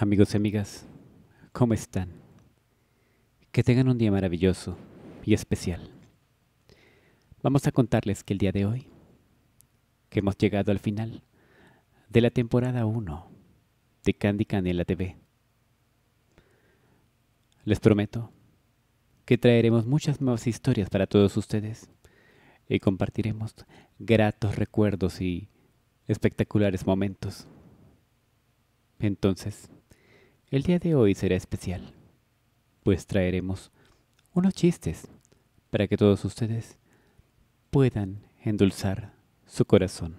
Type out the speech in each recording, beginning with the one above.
Amigos y amigas, ¿cómo están? Que tengan un día maravilloso y especial. Vamos a contarles que el día de hoy, que hemos llegado al final de la temporada 1 de Candy Canela TV. Les prometo que traeremos muchas nuevas historias para todos ustedes y compartiremos gratos recuerdos y espectaculares momentos. Entonces, el día de hoy será especial, pues traeremos unos chistes para que todos ustedes puedan endulzar su corazón.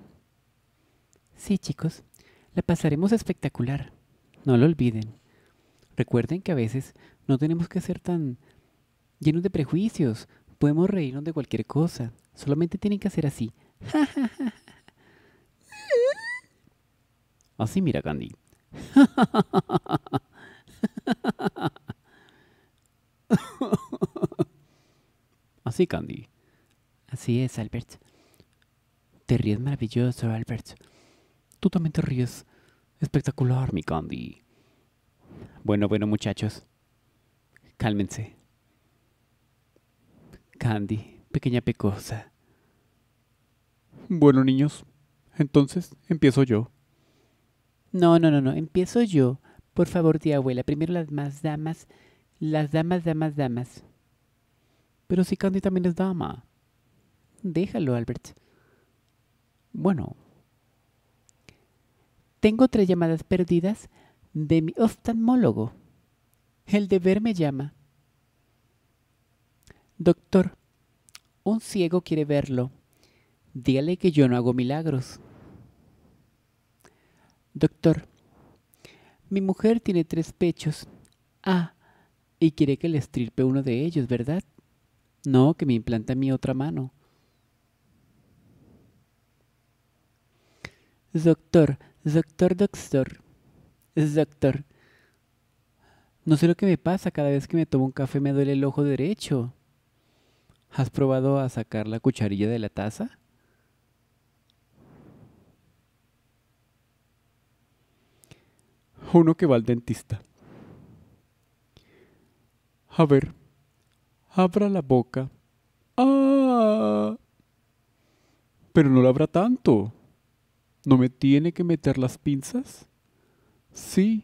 Sí, chicos, la pasaremos espectacular. No lo olviden. Recuerden que a veces no tenemos que ser tan llenos de prejuicios. Podemos reírnos de cualquier cosa. Solamente tienen que hacer así. Así mira, Candy. Así, Candy. Así es, Albert. Te ríes maravilloso, Albert. Tú también te ríes espectacular, mi Candy. Bueno, bueno, muchachos. Cálmense. Candy, pequeña pecosa. Bueno, niños, entonces empiezo yo. No, no, no, no, empiezo yo. Por favor, tía abuela, primero las más damas, las damas, damas, damas. Pero si Candy también es dama. Déjalo, Albert. Bueno. Tengo tres llamadas perdidas de mi oftalmólogo. El deber me llama. Doctor, un ciego quiere verlo. Dígale que yo no hago milagros. Doctor, mi mujer tiene tres pechos. Ah, y quiere que le estirpe uno de ellos, ¿verdad? No, que me implanta mi otra mano. Doctor, doctor, doctor, doctor. No sé lo que me pasa, cada vez que me tomo un café me duele el ojo derecho. ¿Has probado a sacar la cucharilla de la taza? uno que va al dentista. A ver, abra la boca. ¡Ah! Pero no la abra tanto. ¿No me tiene que meter las pinzas? Sí.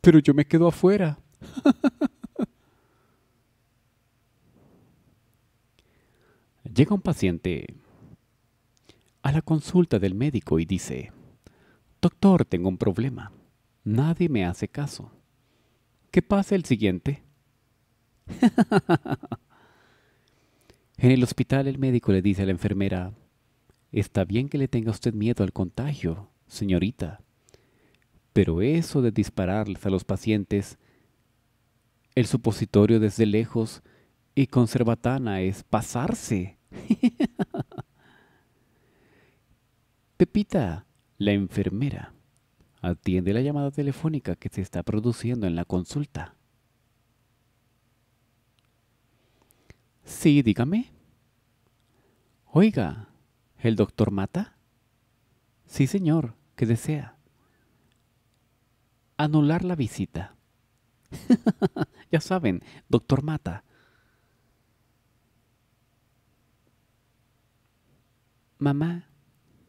Pero yo me quedo afuera. Llega un paciente a la consulta del médico y dice, Doctor, tengo un problema. Nadie me hace caso. ¿Qué pasa el siguiente? en el hospital el médico le dice a la enfermera, Está bien que le tenga usted miedo al contagio, señorita, pero eso de dispararles a los pacientes el supositorio desde lejos y con cerbatana es pasarse. Pepita, la enfermera atiende la llamada telefónica que se está produciendo en la consulta. Sí, dígame. Oiga, ¿el doctor mata? Sí, señor, ¿qué desea? Anular la visita. ya saben, doctor mata. Mamá,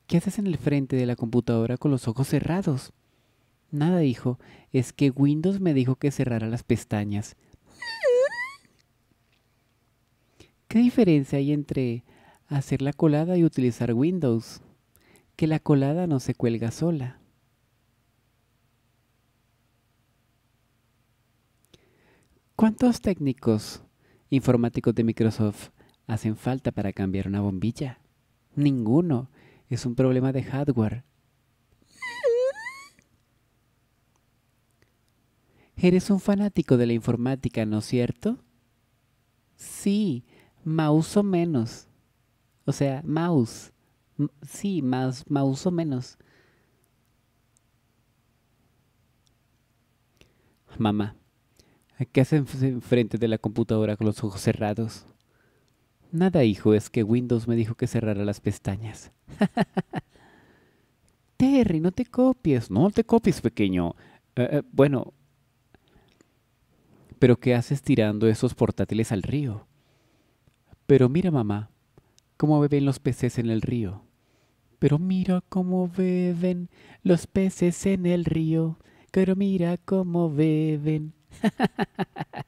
¿Qué haces en el frente de la computadora con los ojos cerrados? Nada dijo, es que Windows me dijo que cerrara las pestañas. ¿Qué diferencia hay entre hacer la colada y utilizar Windows? Que la colada no se cuelga sola. ¿Cuántos técnicos informáticos de Microsoft hacen falta para cambiar una bombilla? Ninguno es un problema de hardware. Eres un fanático de la informática, ¿no es cierto? Sí, mouse o menos. O sea, mouse. sí, más mouse o menos. Mamá, ¿qué hacen enfrente de la computadora con los ojos cerrados? Nada, hijo, es que Windows me dijo que cerrara las pestañas. Terry, no te copies, no te copies, pequeño. Eh, eh, bueno, ¿pero qué haces tirando esos portátiles al río? Pero mira, mamá, cómo beben los peces en el río. Pero mira cómo beben los peces en el río. Pero mira cómo beben.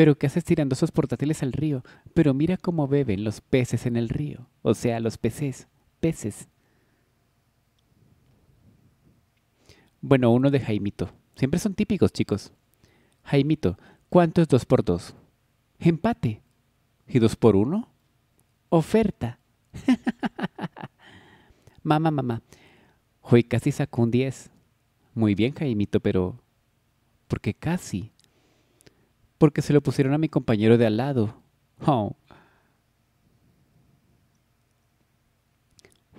¿Pero qué haces tirando esos portátiles al río? Pero mira cómo beben los peces en el río. O sea, los peces. Peces. Bueno, uno de Jaimito. Siempre son típicos, chicos. Jaimito, ¿cuánto es 2 por 2? Empate. ¿Y dos por uno? Oferta. mamá, mamá. Hoy casi sacó un 10. Muy bien, Jaimito, pero... ¿Por qué casi? porque se lo pusieron a mi compañero de al lado. Oh.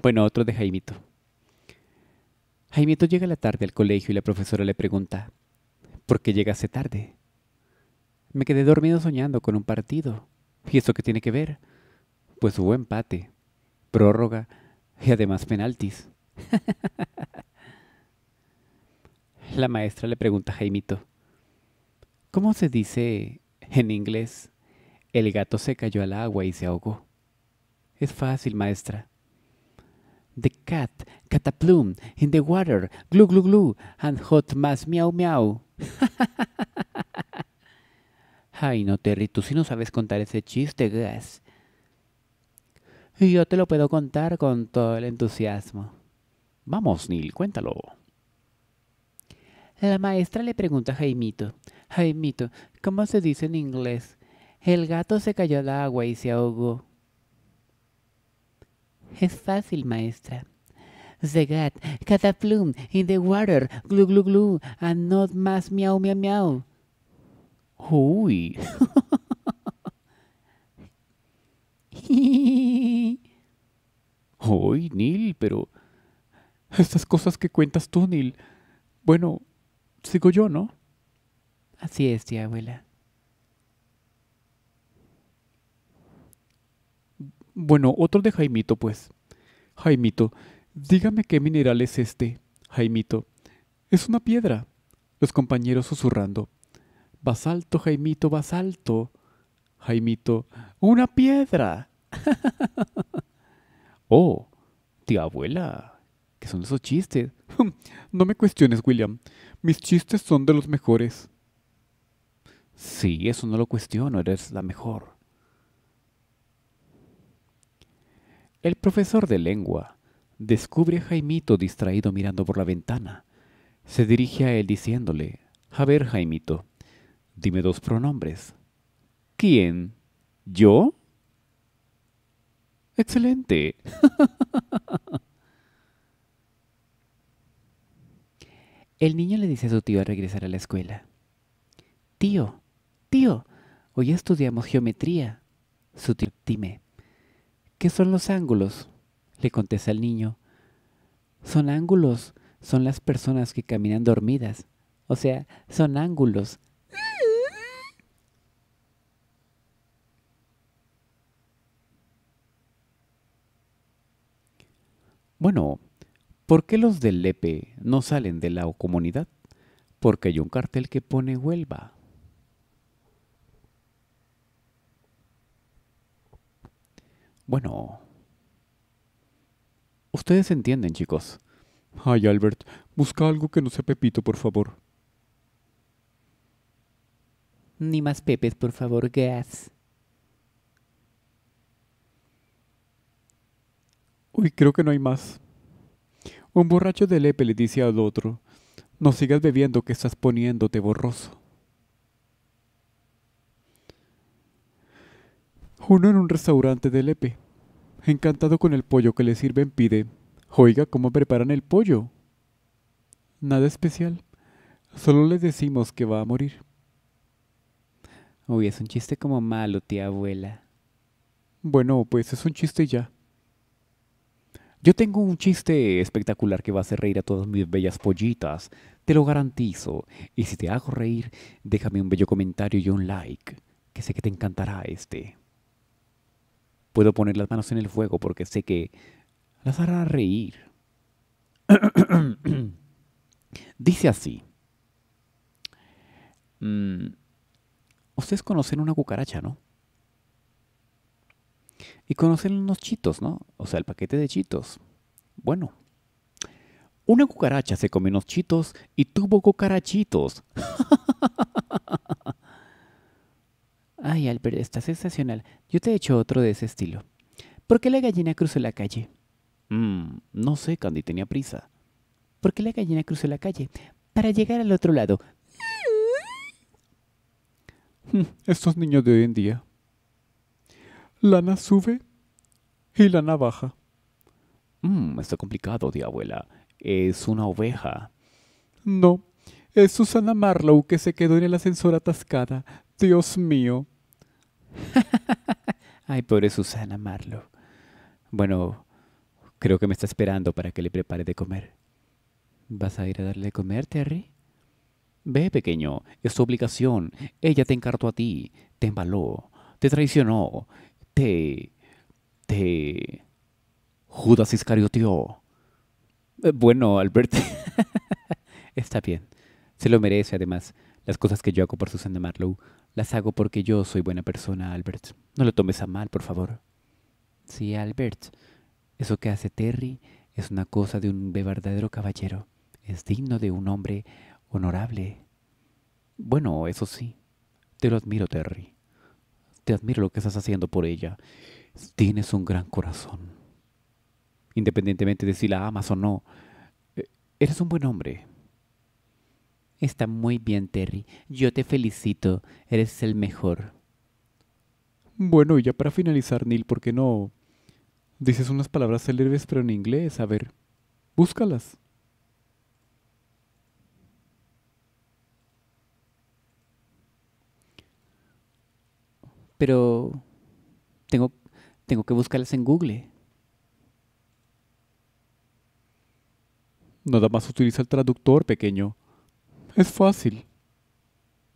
Bueno, otro de Jaimito. Jaimito llega la tarde al colegio y la profesora le pregunta, ¿por qué llegaste tarde? Me quedé dormido soñando con un partido. ¿Y eso qué tiene que ver? Pues hubo empate, prórroga y además penaltis. la maestra le pregunta a Jaimito, ¿Cómo se dice en inglés? El gato se cayó al agua y se ahogó. Es fácil, maestra. The cat cataplum, in the water, glu glu glu, and hot más miau miau. Ay, no, Terry, tú sí no sabes contar ese chiste, gas. yo te lo puedo contar con todo el entusiasmo. Vamos, Neil, cuéntalo. La maestra le pregunta a Jaimito, Mito, ¿cómo se dice en inglés? El gato se cayó al agua y se ahogó. Es fácil, maestra. The cat, cataplum, in the water, glu glu glu, and not más miau miau miau. Uy. Uy, Neil, pero... Estas cosas que cuentas tú, Neil. Bueno, sigo yo, ¿no? Así es, tía abuela. Bueno, otro de Jaimito, pues. Jaimito, dígame qué mineral es este. Jaimito, es una piedra. Los compañeros susurrando. Basalto, Jaimito, basalto. Jaimito, una piedra. oh, tía abuela, ¿qué son esos chistes? no me cuestiones, William. Mis chistes son de los mejores. Sí, eso no lo cuestiono, eres la mejor. El profesor de lengua descubre a Jaimito distraído mirando por la ventana. Se dirige a él diciéndole, A ver, Jaimito, dime dos pronombres. ¿Quién? ¿Yo? Excelente. El niño le dice a su tío al regresar a la escuela, Tío, Tío, hoy estudiamos geometría. dime, ¿Qué son los ángulos? Le contesta el niño. Son ángulos, son las personas que caminan dormidas. O sea, son ángulos. Bueno, ¿por qué los del Lepe no salen de la comunidad? Porque hay un cartel que pone Huelva. Bueno... Ustedes entienden, chicos. Ay, Albert, busca algo que no sea Pepito, por favor. Ni más pepes, por favor, gas. Uy, creo que no hay más. Un borracho de lepe le dice al otro, no sigas bebiendo que estás poniéndote borroso. Uno en un restaurante de lepe, encantado con el pollo que le sirven, pide, oiga, ¿cómo preparan el pollo? Nada especial, solo les decimos que va a morir. Uy, es un chiste como malo, tía abuela. Bueno, pues es un chiste ya. Yo tengo un chiste espectacular que va a hacer reír a todas mis bellas pollitas, te lo garantizo. Y si te hago reír, déjame un bello comentario y un like, que sé que te encantará este. Puedo poner las manos en el fuego porque sé que las hará reír. Dice así. Mm, ustedes conocen una cucaracha, ¿no? Y conocen unos chitos, ¿no? O sea, el paquete de chitos. Bueno. Una cucaracha se come unos chitos y tuvo cucarachitos. Ay, Albert, está sensacional. Yo te he hecho otro de ese estilo. ¿Por qué la gallina cruzó la calle? Mm, no sé, Candy tenía prisa. ¿Por qué la gallina cruzó la calle? Para llegar al otro lado. Hmm, estos niños de hoy en día. Lana sube y lana baja. Mmm, está complicado, tía abuela. Es una oveja. No, es Susana Marlowe que se quedó en el ascensor atascada. Dios mío. Ay, pobre Susana Marlowe. Bueno, creo que me está esperando para que le prepare de comer. ¿Vas a ir a darle de comer, Terry? Ve, pequeño, es tu obligación. Ella te encartó a ti, te embaló, te traicionó, te... te... Judas Iscarioteó. Eh, bueno, Albert. está bien. Se lo merece, además, las cosas que yo hago por Susana Marlowe las hago porque yo soy buena persona, Albert. No lo tomes a mal, por favor. Sí, Albert. Eso que hace Terry es una cosa de un verdadero caballero. Es digno de un hombre honorable. Bueno, eso sí. Te lo admiro, Terry. Te admiro lo que estás haciendo por ella. Tienes un gran corazón. Independientemente de si la amas o no, eh, eres un buen hombre. Está muy bien, Terry. Yo te felicito. Eres el mejor. Bueno, y ya para finalizar, Neil, ¿por qué no dices unas palabras célebres pero en inglés? A ver, búscalas. Pero tengo, tengo que buscarlas en Google. Nada más utiliza el traductor, pequeño. Es fácil.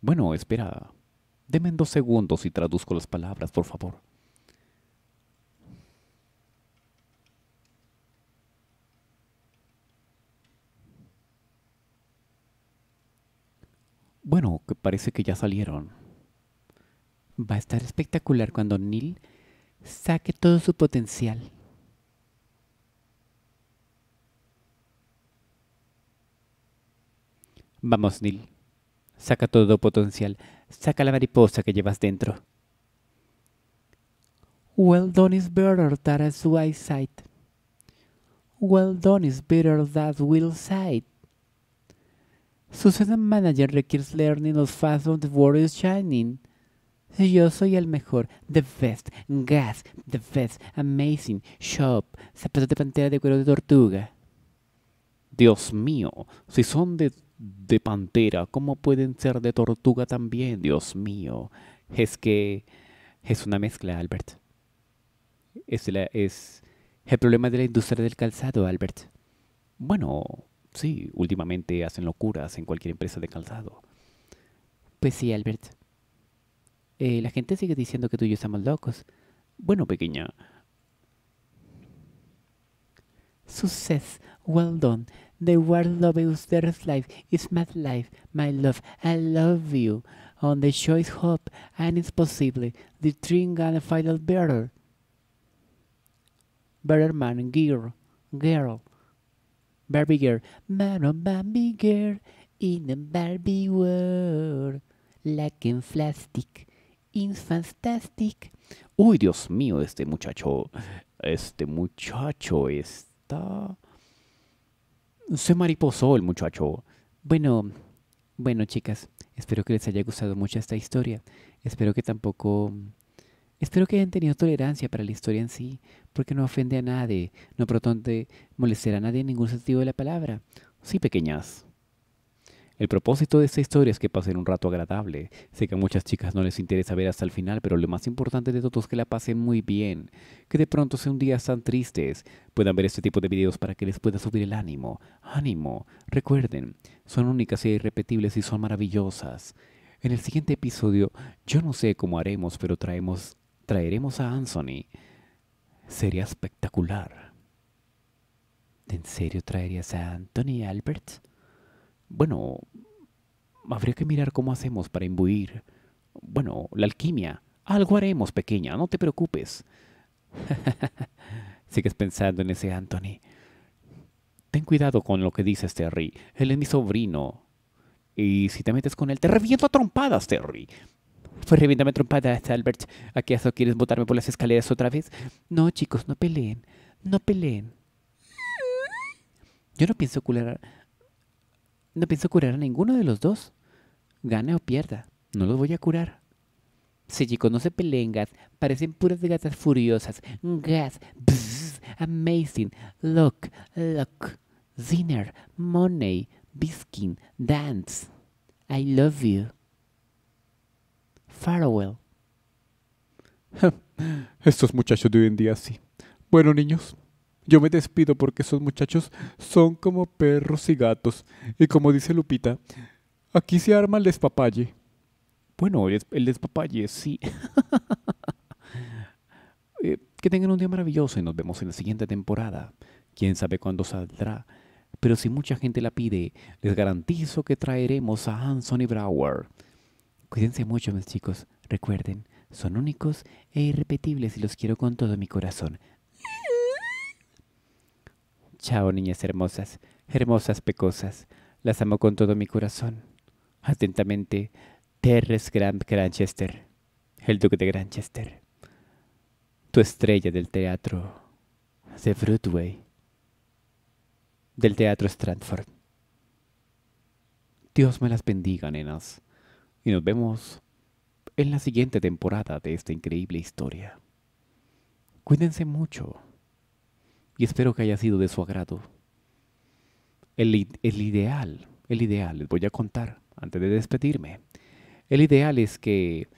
Bueno, espera. Deme dos segundos y traduzco las palabras, por favor. Bueno, que parece que ya salieron. Va a estar espectacular cuando Neil saque todo su potencial. Vamos, Neil. Saca todo potencial. Saca la mariposa que llevas dentro. Well done is better than a sight. Well done is better than will sight. Susan Manager requires learning of fast of the world is shining. Yo soy el mejor, the best, gas, the best, amazing, shop, zapatos de pantera de cuero de tortuga. Dios mío, si son de de pantera, ¿cómo pueden ser de tortuga también? Dios mío, es que es una mezcla, Albert. Es, es el problema de la industria del calzado, Albert. Bueno, sí, últimamente hacen locuras en cualquier empresa de calzado. Pues sí, Albert. Eh, la gente sigue diciendo que tú y yo estamos locos. Bueno, pequeña. Success, well done. The world love is there's life. It's my life, my love. I love you. On the choice hope and it's possible. The dream gonna final better. Better man, girl, girl, Barbie girl, man on oh, Barbie girl in a Barbie world, like in plastic, it's fantastic. Uy, Dios mío, este muchacho, este muchacho está se mariposó el muchacho. Bueno, bueno chicas, espero que les haya gustado mucho esta historia. Espero que tampoco... Espero que hayan tenido tolerancia para la historia en sí, porque no ofende a nadie, no protonte molestar a nadie en ningún sentido de la palabra. Sí, pequeñas. El propósito de esta historia es que pasen un rato agradable. Sé que a muchas chicas no les interesa ver hasta el final, pero lo más importante de todo es que la pasen muy bien. Que de pronto sea un día tan tristes, puedan ver este tipo de videos para que les pueda subir el ánimo. ¡Ánimo! Recuerden, son únicas e irrepetibles y son maravillosas. En el siguiente episodio, yo no sé cómo haremos, pero traemos, traeremos a Anthony. Sería espectacular. ¿En serio traerías a Anthony Albert? Bueno, habría que mirar cómo hacemos para imbuir. Bueno, la alquimia. Algo haremos, pequeña, no te preocupes. Sigues pensando en ese Anthony. Ten cuidado con lo que dices, Terry. Él es mi sobrino. Y si te metes con él, te reviento a trompadas, Terry. Pues reviéntame a trompadas, Albert. ¿Acaso quieres botarme por las escaleras otra vez? No, chicos, no peleen. No peleen. Yo no pienso cular no pienso curar a ninguno de los dos. Gane o pierda, no los voy a curar. Si chicos, no se peleen, gas. Parecen puras gatas furiosas. Gas, amazing, look, look, zinner, money, biskin, dance. I love you. Farewell. Estos muchachos de hoy en día sí. Bueno, niños, yo me despido porque esos muchachos son como perros y gatos. Y como dice Lupita, aquí se arma el despapalle. Bueno, el despapalle, sí. Eh, que tengan un día maravilloso y nos vemos en la siguiente temporada. Quién sabe cuándo saldrá. Pero si mucha gente la pide, les garantizo que traeremos a y Brower. Cuídense mucho, mis chicos. Recuerden, son únicos e irrepetibles y los quiero con todo mi corazón. Chao, niñas hermosas, hermosas pecosas. Las amo con todo mi corazón. Atentamente, Terres Grant Granchester, el duque de Granchester. Tu estrella del teatro de Broadway, del teatro Stratford. Dios me las bendiga, nenas. Y nos vemos en la siguiente temporada de esta increíble historia. Cuídense mucho y espero que haya sido de su agrado. El, ideal, el ideal, les voy a contar antes de despedirme. El ideal es que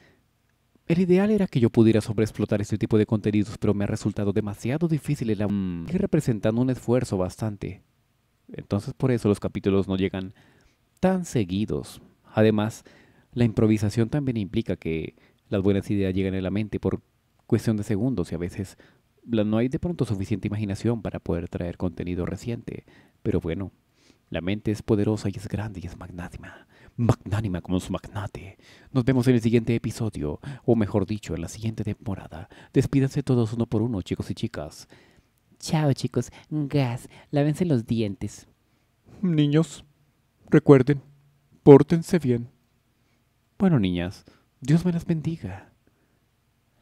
el ideal era que yo pudiera sobreexplotar este tipo de contenidos, pero me ha resultado demasiado difícil y mm. representando un esfuerzo bastante. Entonces por eso los capítulos no llegan tan seguidos. Además, la improvisación también implica que las buenas ideas llegan en la mente por cuestión de segundos y a veces no hay de pronto suficiente imaginación para poder traer contenido reciente, pero bueno, la mente es poderosa y es grande y es magnánima, magnánima como su magnate. Nos vemos en el siguiente episodio, o mejor dicho, en la siguiente temporada. Despídanse todos uno por uno, chicos y chicas. Chao, chicos. Gas, lávense los dientes. Niños, recuerden, pórtense bien. Bueno, niñas, Dios me las bendiga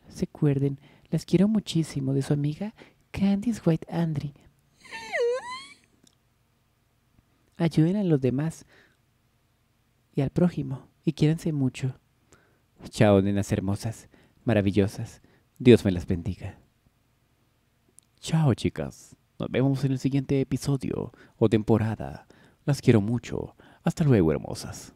se acuerden. Las quiero muchísimo de su amiga Candice White Andry. Ayuden a los demás y al prójimo y quiéranse mucho. Chao, nenas hermosas, maravillosas. Dios me las bendiga. Chao, chicas. Nos vemos en el siguiente episodio o temporada. Las quiero mucho. Hasta luego, hermosas.